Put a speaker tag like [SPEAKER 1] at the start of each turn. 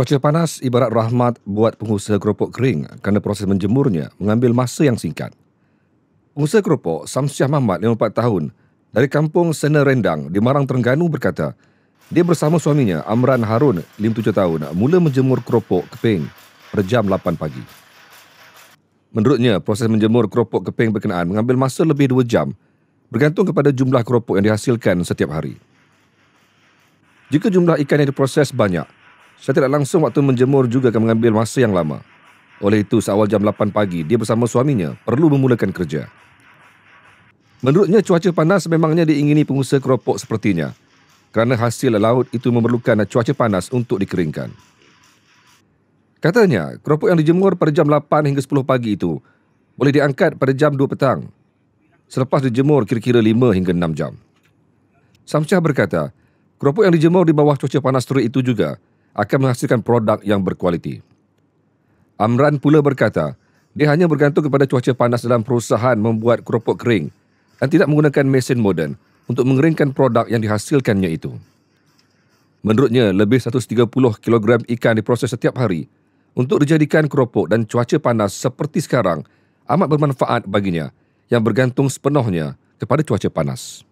[SPEAKER 1] Cuaca panas ibarat rahmat buat pengusaha keropok kering kerana proses menjemurnya mengambil masa yang singkat. Pengusaha keropok Samsyah Mahmad, 54 tahun, dari kampung Sena Rendang di Marang Terengganu berkata, dia bersama suaminya Amran Harun, 57 tahun, mula menjemur keropok keping per jam 8 pagi. Menurutnya, proses menjemur keropok keping berkenaan mengambil masa lebih 2 jam bergantung kepada jumlah keropok yang dihasilkan setiap hari. Jika jumlah ikan yang diproses banyak, saya tidak langsung waktu menjemur juga akan mengambil masa yang lama. Oleh itu, seawal jam 8 pagi, dia bersama suaminya perlu memulakan kerja. Menurutnya, cuaca panas memangnya diingini pengusaha keropok sepertinya kerana hasil laut itu memerlukan cuaca panas untuk dikeringkan. Katanya, keropok yang dijemur pada jam 8 hingga 10 pagi itu boleh diangkat pada jam 2 petang selepas dijemur kira-kira 5 hingga 6 jam. Samsyah berkata, keropok yang dijemur di bawah cuaca panas terik itu juga akan menghasilkan produk yang berkualiti. Amran pula berkata, dia hanya bergantung kepada cuaca panas dalam perusahaan membuat keropok kering dan tidak menggunakan mesin moden untuk mengeringkan produk yang dihasilkannya itu. Menurutnya, lebih 130 kg ikan diproses setiap hari untuk dijadikan keropok dan cuaca panas seperti sekarang amat bermanfaat baginya yang bergantung sepenuhnya kepada cuaca panas.